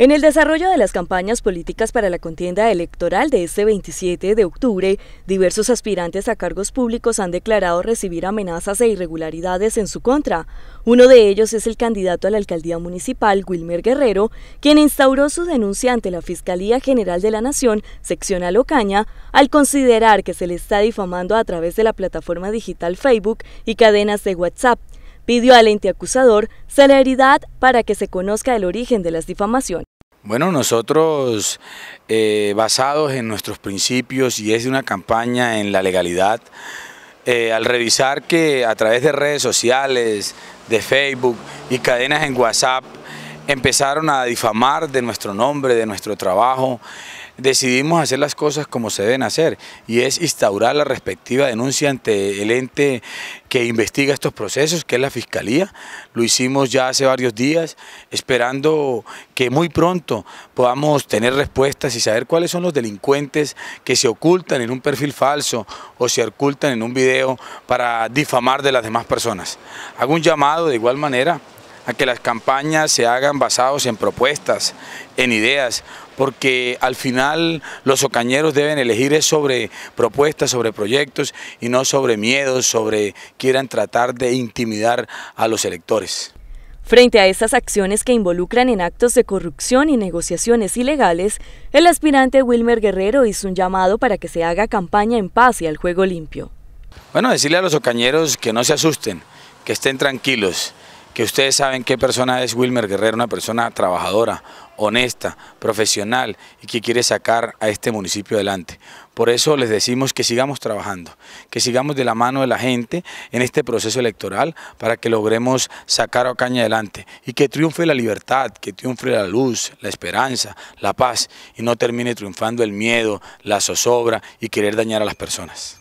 En el desarrollo de las campañas políticas para la contienda electoral de este 27 de octubre, diversos aspirantes a cargos públicos han declarado recibir amenazas e irregularidades en su contra. Uno de ellos es el candidato a la alcaldía municipal, Wilmer Guerrero, quien instauró su denuncia ante la Fiscalía General de la Nación, sección Alocaña, al considerar que se le está difamando a través de la plataforma digital Facebook y cadenas de WhatsApp. Pidió al ente acusador celeridad para que se conozca el origen de las difamaciones. Bueno, nosotros eh, basados en nuestros principios y es de una campaña en la legalidad, eh, al revisar que a través de redes sociales, de Facebook y cadenas en WhatsApp empezaron a difamar de nuestro nombre, de nuestro trabajo, decidimos hacer las cosas como se deben hacer y es instaurar la respectiva denuncia ante el ente que investiga estos procesos, que es la Fiscalía. Lo hicimos ya hace varios días, esperando que muy pronto podamos tener respuestas y saber cuáles son los delincuentes que se ocultan en un perfil falso o se ocultan en un video para difamar de las demás personas. Hago un llamado de igual manera que las campañas se hagan basados en propuestas, en ideas, porque al final los ocañeros deben elegir sobre propuestas, sobre proyectos y no sobre miedos, sobre quieran tratar de intimidar a los electores. Frente a esas acciones que involucran en actos de corrupción y negociaciones ilegales, el aspirante Wilmer Guerrero hizo un llamado para que se haga campaña en paz y al juego limpio. Bueno, decirle a los ocañeros que no se asusten, que estén tranquilos, que ustedes saben qué persona es Wilmer Guerrero, una persona trabajadora, honesta, profesional y que quiere sacar a este municipio adelante. Por eso les decimos que sigamos trabajando, que sigamos de la mano de la gente en este proceso electoral para que logremos sacar a Ocaña adelante y que triunfe la libertad, que triunfe la luz, la esperanza, la paz y no termine triunfando el miedo, la zozobra y querer dañar a las personas.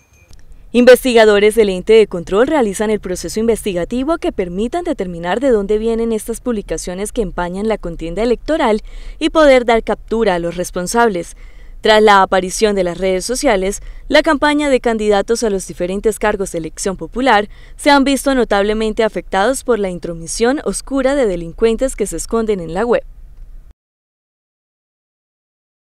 Investigadores del ente de control realizan el proceso investigativo que permitan determinar de dónde vienen estas publicaciones que empañan la contienda electoral y poder dar captura a los responsables. Tras la aparición de las redes sociales, la campaña de candidatos a los diferentes cargos de elección popular se han visto notablemente afectados por la intromisión oscura de delincuentes que se esconden en la web.